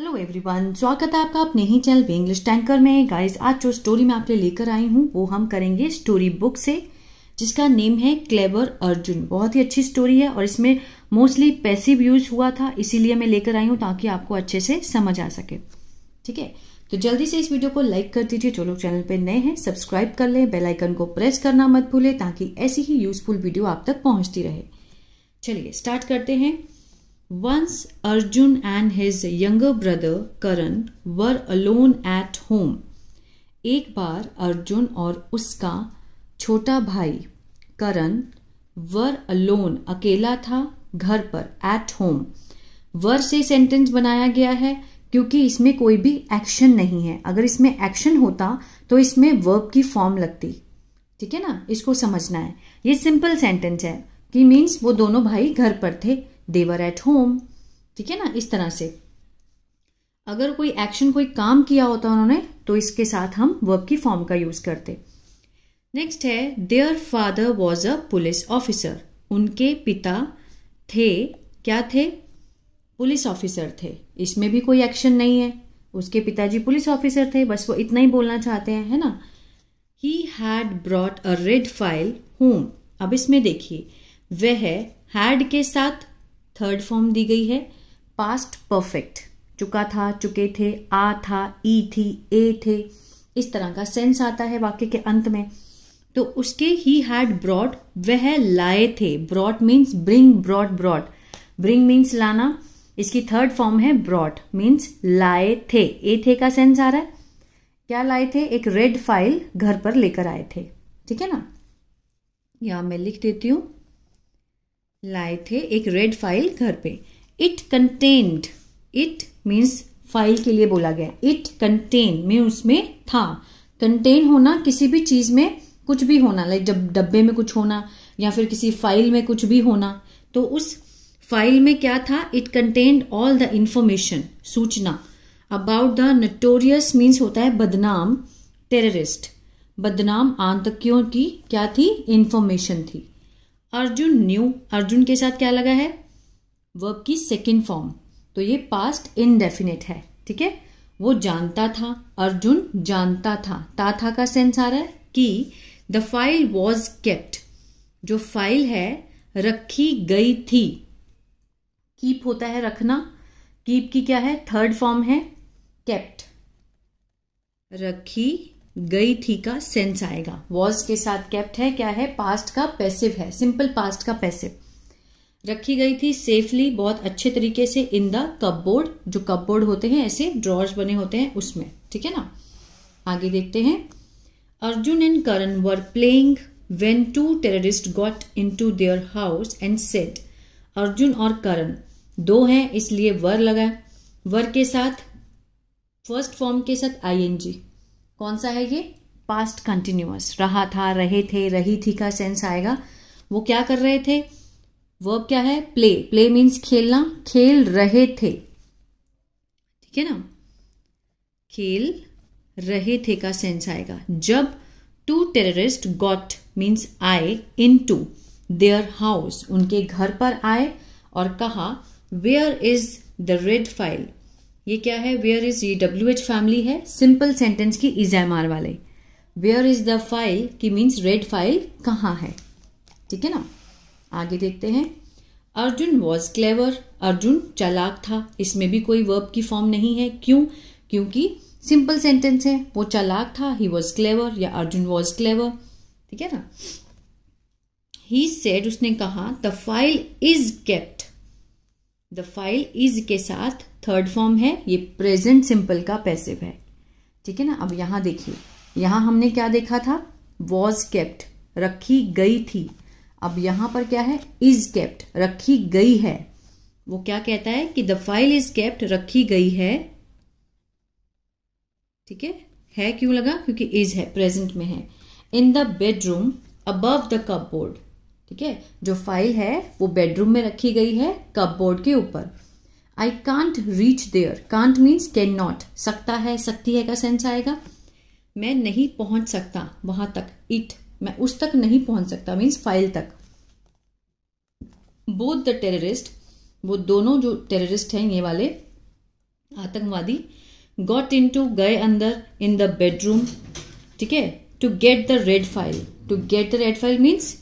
Hello everyone स्वागत है आपका अपने ही चैनल पे इंग्लिश टैंकर में गाइस आज जो स्टोरी मैं आपके लेकर आई हूँ वो हम करेंगे स्टोरी बुक से जिसका नेम है क्लेवर अर्जुन बहुत ही अच्छी स्टोरी है और इसमें मोस्टली पैसिव यूज हुआ था इसीलिए मैं लेकर आई हूँ ताकि आपको अच्छे से समझ आ सके ठीक है तो जल्दी से इस वीडियो को लाइक कर दीजिए जो लोग चैनल पर नए हैं सब्सक्राइब कर लें बेलाइकन को प्रेस करना मत भूलें ताकि ऐसी ही यूजफुल वीडियो आप तक पहुँचती रहे चलिए स्टार्ट करते हैं Once Arjun and his younger brother Karan were alone at home. एक बार अर्जुन और उसका छोटा भाई करण वर अलोन अकेला था घर पर एट होम वर से सेंटेंस बनाया गया है क्योंकि इसमें कोई भी एक्शन नहीं है अगर इसमें एक्शन होता तो इसमें वर्ब की फॉर्म लगती ठीक है ना इसको समझना है ये सिंपल सेंटेंस है कि मीन्स वो दोनों भाई घर पर थे देवर एट होम ठीक है ना इस तरह से अगर कोई एक्शन कोई काम किया होता उन्होंने तो इसके साथ हम वर्ब की फॉर्म का यूज करते नेक्स्ट है their father was a police officer उनके पिता थे क्या थे पुलिस ऑफिसर थे इसमें भी कोई एक्शन नहीं है उसके पिताजी पुलिस ऑफिसर थे बस वो इतना ही बोलना चाहते हैं है ना he had brought a red file home अब इसमें देखिए वह हैड के साथ थर्ड फॉर्म दी गई है पास्ट परफेक्ट चुका था चुके थे आ था ई थी ए थे इस तरह का सेंस आता है वाक्य के अंत में तो उसके ही हैड ब्रॉड वह लाए थे brought means bring brought brought bring means लाना इसकी थर्ड फॉर्म है ब्रॉड मीन्स लाए थे ए थे का सेंस आ रहा है क्या लाए थे एक रेड फाइल घर पर लेकर आए थे ठीक है ना या मैं लिख देती हूँ लाए थे एक रेड फाइल घर पे it contained it means file के लिए बोला गया इट कंटेन में उसमें था कंटेन होना किसी भी चीज़ में कुछ भी होना लाइक जब डब्बे में कुछ होना या फिर किसी फाइल में कुछ भी होना तो उस फाइल में क्या था it contained all the information सूचना अबाउट द नटोरियस मीन्स होता है बदनाम टेररिस्ट बदनाम आतंकियों की क्या थी इंफॉर्मेशन थी अर्जुन न्यू अर्जुन के साथ क्या लगा है वर्ब की सेकेंड फॉर्म तो ये पास्ट इनडेफिनेट है ठीक है वो जानता था अर्जुन जानता था ता था का सेंस आ रहा है कि द फाइल वॉज केप्ट जो फाइल है रखी गई थी कीप होता है रखना कीप की क्या है थर्ड फॉर्म है केप्ट रखी गई थी का सेंस आएगा वॉज के साथ कैप्ट है क्या है पास्ट का पैसिव है सिंपल पास्ट का पैसिव रखी गई थी सेफली बहुत अच्छे तरीके से इन द कपबोर्ड जो कपबोर्ड होते हैं ऐसे ड्रॉर्स बने होते हैं उसमें ठीक है ना आगे देखते हैं Arjun and Karan were playing when two terrorist got into their house and said Arjun और करण दो हैं इसलिए वर लगा वर के साथ फर्स्ट फॉर्म के साथ आई एन जी कौन सा है ये पास्ट कंटिन्यूअस रहा था रहे थे रही थी का सेंस आएगा वो क्या कर रहे थे वर्ब क्या है प्ले प्ले मीन्स खेलना खेल रहे थे ठीक है ना खेल रहे थे का सेंस आएगा जब टू टेररिस्ट गॉट मीन्स आए इन टू देयर हाउस उनके घर पर आए और कहा where is the red file ये क्या है वेयर इज ये डब्ल्यू एच फैमिली है सिंपल सेंटेंस की इज एम आर वाले वेयर इज द फाइल की मीन्स रेड फाइल कहाँ है ठीक है ना आगे देखते हैं अर्जुन वॉज क्लेवर अर्जुन चालाक था इसमें भी कोई वर्ब की फॉर्म नहीं है क्यों क्योंकि सिंपल सेंटेंस है वो चालाक था ही वॉज क्लेवर या अर्जुन वॉज क्लेवर ठीक है ना ही सेड उसने कहा the file is kept the file is के साथ थर्ड फॉर्म है ये प्रेजेंट सिंपल का पैसिव है ठीक है ना अब यहां देखिए यहां हमने क्या देखा था वॉज केप्ट रखी गई थी अब यहां पर क्या है इज केप्ट रखी गई है वो क्या कहता है कि द फाइल इज केप्ट रखी गई है ठीक है है क्यों लगा क्योंकि इज है प्रेजेंट में है in the bedroom above the cupboard ठीक है जो फाइल है वो बेडरूम में रखी गई है कपबोर्ड के ऊपर I can't reach there can't means can not सकता है सकती है का सेंस आएगा मैं नहीं पहुंच सकता वहां तक इट मैं उस तक नहीं पहुंच सकता मीन्स फाइल तक बोध द टेररिस्ट वो दोनों जो टेररिस्ट हैं ये वाले आतंकवादी गॉट इन टू गए अंदर इन द बेडरूम ठीक है to get the red file to get the red file means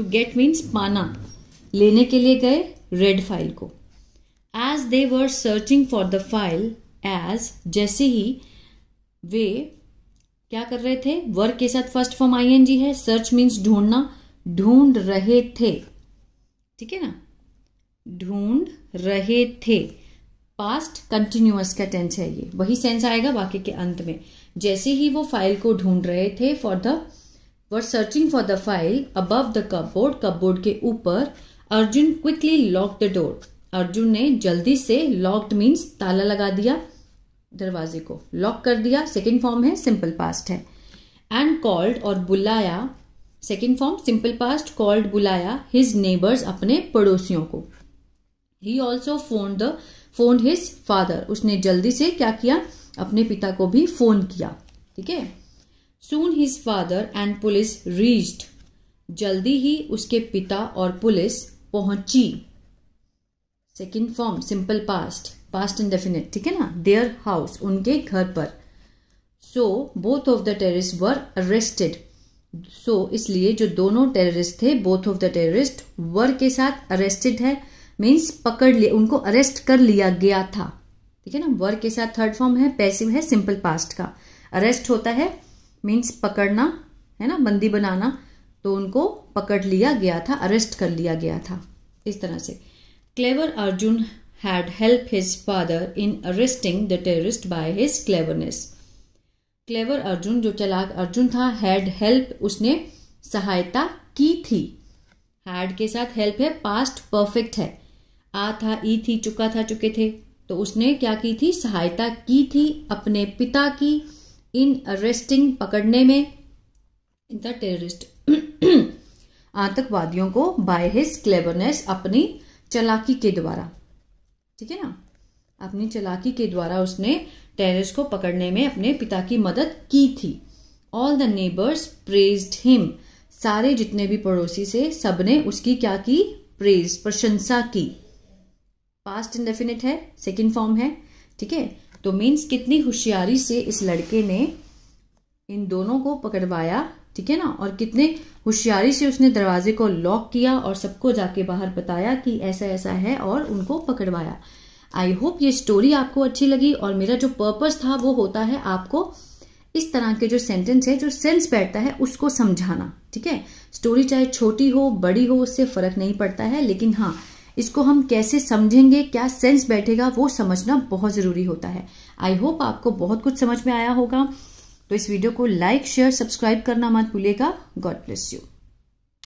to get means पाना लेने के लिए गए रेड फाइल को as they were searching for the file as जैसे ही वे क्या कर रहे थे वर्क के साथ फर्स्ट फॉर्म आई जी है सर्च मीन्स ढूंढना ढूंढ रहे थे ठीक है ना ढूंढ रहे थे पास्ट कंटिन्यूस का टेंस है ये वही सेंस आएगा बाकी के अंत में जैसे ही वो फाइल को ढूंढ रहे थे for the were searching for the file above the cupboard cupboard के ऊपर Arjun quickly lock the door Arjun ने जल्दी से लॉक्ड मीन्स ताला लगा दिया दरवाजे को लॉक कर दिया सेकेंड फॉर्म है सिंपल पास्ट है एंड कॉल्ड और बुलाया second form simple past called बुलाया हिज नेबर्स अपने पड़ोसियों को he also phone the phone his father उसने जल्दी से क्या किया अपने पिता को भी फोन किया ठीक है soon his father and police reached जल्दी ही उसके पिता और पुलिस पहुंची second form simple past past indefinite ठीक है ना देयर हाउस उनके घर पर so both of the terrorist were arrested so इसलिए जो दोनों टेररिस्ट थे both of the terrorist were के साथ अरेस्टेड है मीन्स पकड़ लिया उनको अरेस्ट कर लिया गया था ठीक है ना वर के साथ थर्ड फॉर्म है पैसिव है सिंपल पास्ट का अरेस्ट होता है मीन्स पकड़ना है ना बंदी बनाना तो उनको पकड़ लिया गया था अरेस्ट कर लिया गया था इस तरह से clever Arjun had help his father in arresting the terrorist by his cleverness clever Arjun जो चलाक अर्जुन था हैड हेल्प उसने सहायता की थी हैड के साथ हेल्प है पास्ट परफेक्ट है आ था ई थी चुका था चुके थे तो उसने क्या की थी सहायता की थी अपने पिता की इन अरेस्टिंग पकड़ने में द टेररिस्ट आतंकवादियों को बाय हिज क्लेवरनेस अपनी चलाकी के द्वारा ठीक है ना अपनी चलाकी के द्वारा उसने टेररिस्ट को पकड़ने में अपने पिता की मदद की थी all the neighbours praised him सारे जितने भी पड़ोसी से सबने उसकी क्या की प्रेज प्रशंसा की पास्ट इंडेफिनिट है सेकेंड फॉर्म है ठीक है तो मीन्स कितनी होशियारी से इस लड़के ने इन दोनों को पकड़वाया ठीक है ना और कितने होशियारी से उसने दरवाजे को लॉक किया और सबको जाके बाहर बताया कि ऐसा ऐसा है और उनको पकड़वाया आई होप ये स्टोरी आपको अच्छी लगी और मेरा जो पर्पज था वो होता है आपको इस तरह के जो सेंटेंस है जो सेंस बैठता है उसको समझाना ठीक है स्टोरी चाहे छोटी हो बड़ी हो उससे फर्क नहीं पड़ता है लेकिन हाँ इसको हम कैसे समझेंगे क्या सेंस बैठेगा वो समझना बहुत ज़रूरी होता है आई होप आपको बहुत कुछ समझ में आया होगा तो इस वीडियो को लाइक शेयर सब्सक्राइब करना मत भूलिएगा गॉड ब्लेस यू